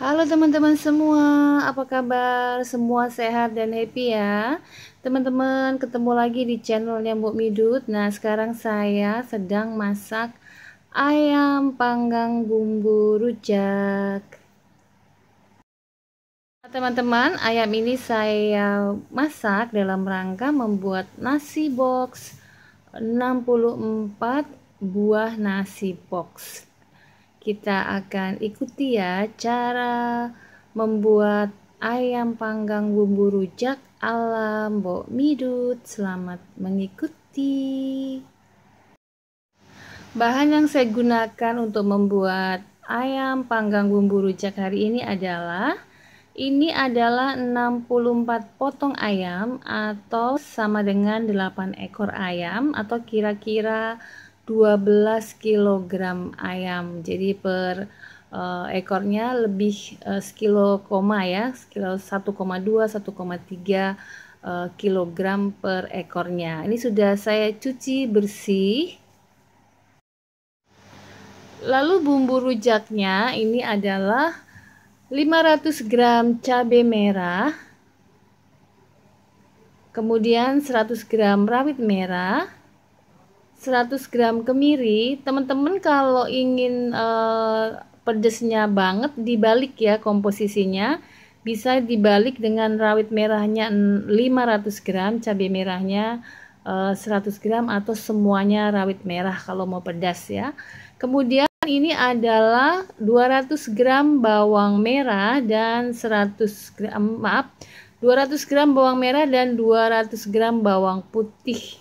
Halo teman-teman semua, apa kabar? Semua sehat dan happy ya Teman-teman, ketemu lagi di channelnya Mbok Midut Nah, sekarang saya sedang masak ayam panggang bumbu rujak Teman-teman, ayam ini saya masak dalam rangka membuat nasi box 64 buah nasi box kita akan ikuti ya cara membuat ayam panggang bumbu rujak ala Mbok Midut. Selamat mengikuti. Bahan yang saya gunakan untuk membuat ayam panggang bumbu rujak hari ini adalah ini adalah 64 potong ayam atau sama dengan 8 ekor ayam atau kira-kira 12 kg ayam jadi per uh, ekornya lebih uh, sekilo koma ya sekilo 1,2 1,3 eh, kilogram per ekornya ini sudah saya cuci bersih lalu bumbu rujaknya ini adalah 500 gram cabe merah kemudian 100 gram rawit merah 100 gram kemiri, teman-teman kalau ingin uh, pedesnya banget dibalik ya komposisinya bisa dibalik dengan rawit merahnya 500 gram, cabai merahnya 100 eh, gram atau semuanya rawit merah kalau mau pedas ya. Kemudian ini adalah 200 gram bawang merah dan 100 gram maaf 200 gram bawang merah dan 200 gram bawang putih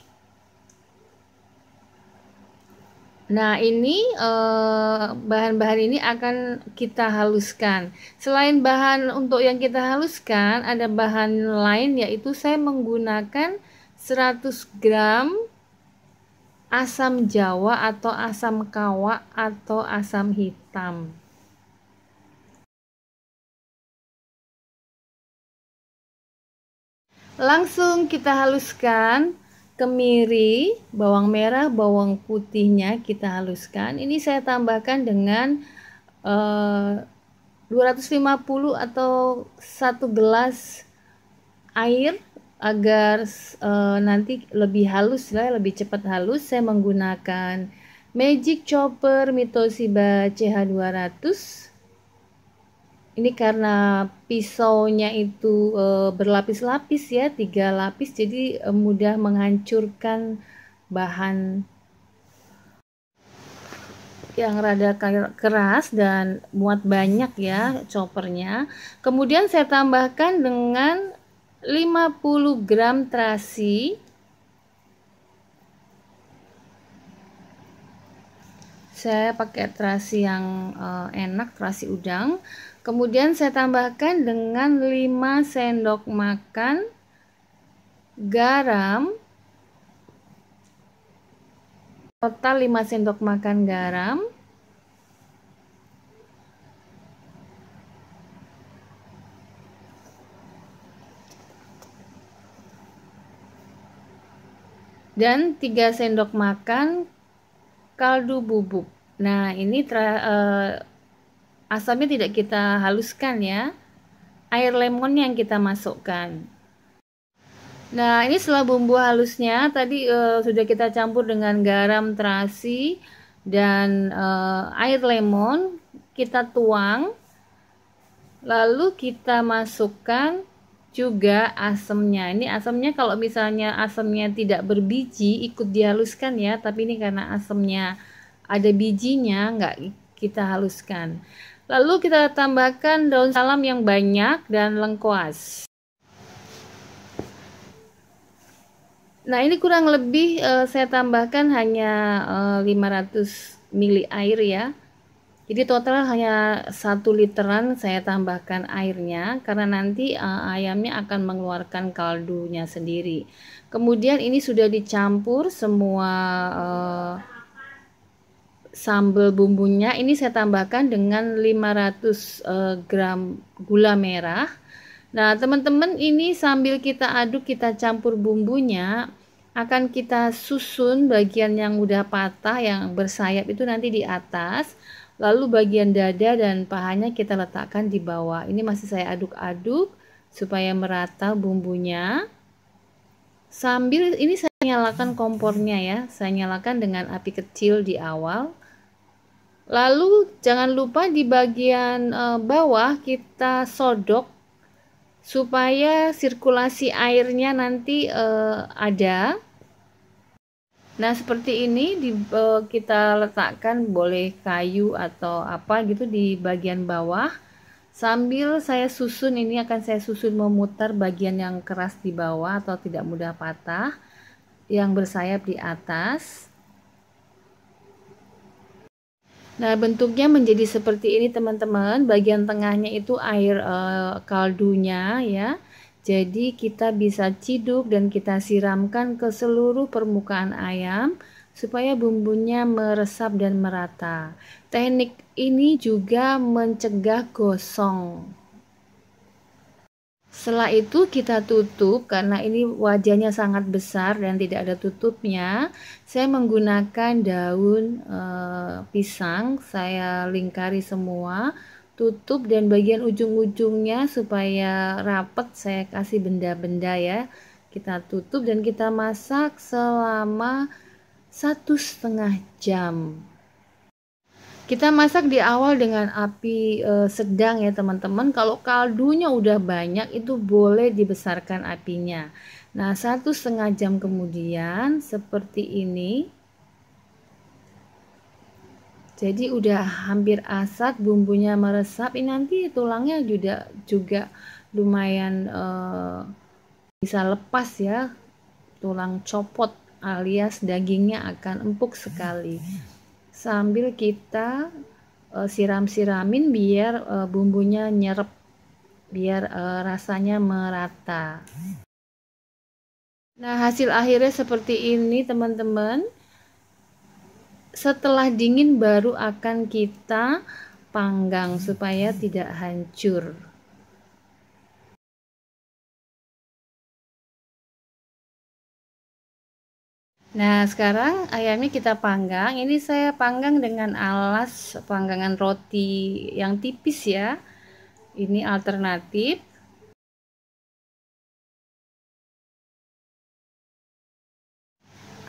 Nah, ini eh, bahan-bahan eh, ini akan kita haluskan. Selain bahan untuk yang kita haluskan, ada bahan lain yaitu saya menggunakan 100 gram asam jawa atau asam kawak atau asam hitam. Langsung kita haluskan kemiri, bawang merah, bawang putihnya kita haluskan. Ini saya tambahkan dengan eh, 250 atau satu gelas air agar eh, nanti lebih halus lah, lebih cepat halus. Saya menggunakan Magic Chopper Mitosiba CH200 ini karena pisaunya itu e, berlapis-lapis ya tiga lapis jadi e, mudah menghancurkan bahan yang rada keras dan muat banyak ya choppernya kemudian saya tambahkan dengan 50 gram terasi saya pakai terasi yang eh, enak terasi udang Kemudian saya tambahkan dengan 5 sendok makan garam total 5 sendok makan garam dan 3 sendok makan kaldu bubuk nah ini tra, e, Asamnya tidak kita haluskan ya. Air lemon yang kita masukkan. Nah, ini setelah bumbu halusnya tadi e, sudah kita campur dengan garam terasi dan e, air lemon, kita tuang. Lalu kita masukkan juga asamnya. Ini asamnya kalau misalnya asamnya tidak berbiji ikut dihaluskan ya, tapi ini karena asamnya ada bijinya nggak kita haluskan. Lalu kita tambahkan daun salam yang banyak dan lengkuas. Nah, ini kurang lebih uh, saya tambahkan hanya uh, 500 ml air ya. Jadi total hanya 1 literan saya tambahkan airnya karena nanti uh, ayamnya akan mengeluarkan kaldunya sendiri. Kemudian ini sudah dicampur semua uh, sambal bumbunya ini saya tambahkan dengan 500 eh, gram gula merah nah teman-teman ini sambil kita aduk kita campur bumbunya akan kita susun bagian yang udah patah yang bersayap itu nanti di atas lalu bagian dada dan pahanya kita letakkan di bawah ini masih saya aduk-aduk supaya merata bumbunya sambil ini saya nyalakan kompornya ya. Saya nyalakan dengan api kecil di awal. Lalu jangan lupa di bagian e, bawah kita sodok supaya sirkulasi airnya nanti e, ada. Nah, seperti ini di e, kita letakkan boleh kayu atau apa gitu di bagian bawah. Sambil saya susun ini akan saya susun memutar bagian yang keras di bawah atau tidak mudah patah yang bersayap di atas. Nah, bentuknya menjadi seperti ini, teman-teman. Bagian tengahnya itu air e, kaldunya ya. Jadi kita bisa ciduk dan kita siramkan ke seluruh permukaan ayam supaya bumbunya meresap dan merata. Teknik ini juga mencegah gosong. Setelah itu kita tutup karena ini wajahnya sangat besar dan tidak ada tutupnya. Saya menggunakan daun e, pisang, saya lingkari semua, tutup dan bagian ujung-ujungnya supaya rapat saya kasih benda-benda ya. Kita tutup dan kita masak selama satu setengah jam kita masak di awal dengan api e, sedang ya teman-teman. Kalau kaldunya udah banyak itu boleh dibesarkan apinya. Nah satu setengah jam kemudian seperti ini. Jadi udah hampir asat bumbunya meresap. Ini nanti tulangnya juga juga lumayan e, bisa lepas ya tulang copot alias dagingnya akan empuk sekali sambil kita uh, siram-siramin biar uh, bumbunya nyerep, biar uh, rasanya merata. Nah, hasil akhirnya seperti ini, teman-teman. Setelah dingin baru akan kita panggang supaya tidak hancur. Nah, sekarang ayamnya kita panggang. Ini saya panggang dengan alas panggangan roti yang tipis ya. Ini alternatif.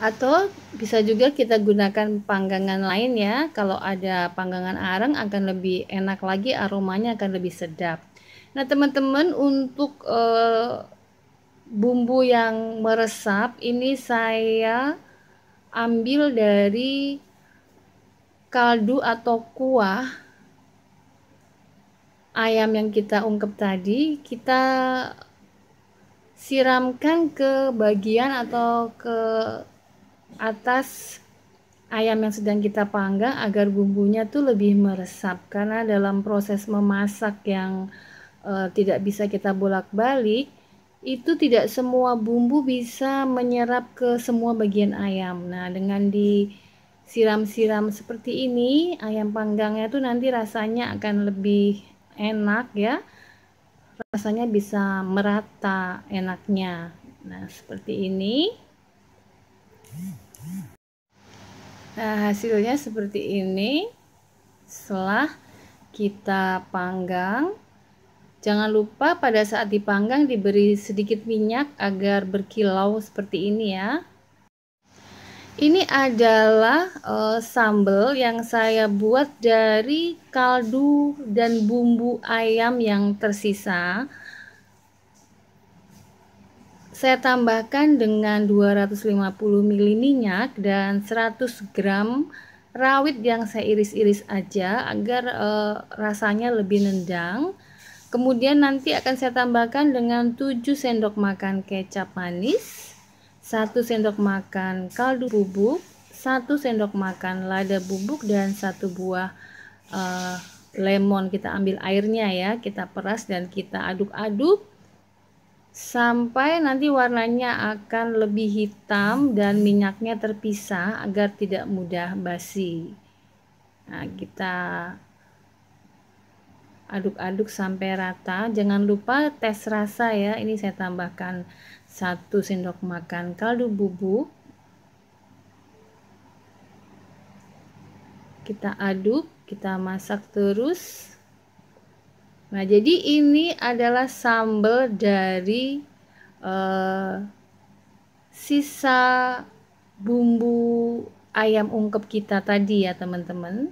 Atau bisa juga kita gunakan panggangan lain ya. Kalau ada panggangan areng akan lebih enak lagi aromanya akan lebih sedap. Nah, teman-teman untuk eh, bumbu yang meresap ini saya ambil dari kaldu atau kuah ayam yang kita ungkep tadi kita siramkan ke bagian atau ke atas ayam yang sedang kita panggang agar bumbunya tuh lebih meresap karena dalam proses memasak yang e, tidak bisa kita bolak-balik itu tidak semua bumbu bisa menyerap ke semua bagian ayam. Nah, dengan disiram-siram seperti ini, ayam panggangnya tuh nanti rasanya akan lebih enak ya. Rasanya bisa merata enaknya. Nah, seperti ini. Nah, hasilnya seperti ini. Setelah kita panggang Jangan lupa pada saat dipanggang diberi sedikit minyak agar berkilau seperti ini ya. Ini adalah e, sambal yang saya buat dari kaldu dan bumbu ayam yang tersisa. Saya tambahkan dengan 250 ml minyak dan 100 gram rawit yang saya iris-iris aja agar e, rasanya lebih nendang Kemudian nanti akan saya tambahkan dengan 7 sendok makan kecap manis, 1 sendok makan kaldu bubuk, 1 sendok makan lada bubuk dan 1 buah uh, lemon kita ambil airnya ya kita peras dan kita aduk-aduk sampai nanti warnanya akan lebih hitam dan minyaknya terpisah agar tidak mudah basi nah kita aduk-aduk sampai rata jangan lupa tes rasa ya ini saya tambahkan satu sendok makan kaldu bubuk kita aduk kita masak terus nah jadi ini adalah sambal dari uh, sisa bumbu ayam ungkep kita tadi ya teman-teman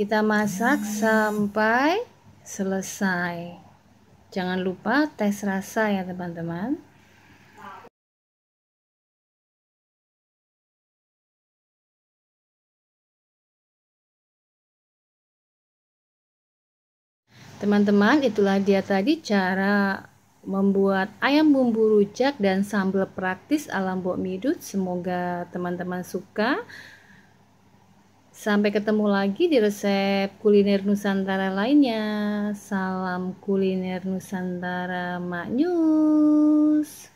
Kita masak sampai selesai. Jangan lupa tes rasa ya teman-teman. Teman-teman, itulah dia tadi cara membuat ayam bumbu rujak dan sambal praktis ala Mbok Midut. Semoga teman-teman suka. Sampai ketemu lagi di resep kuliner Nusantara lainnya. Salam kuliner Nusantara maknyus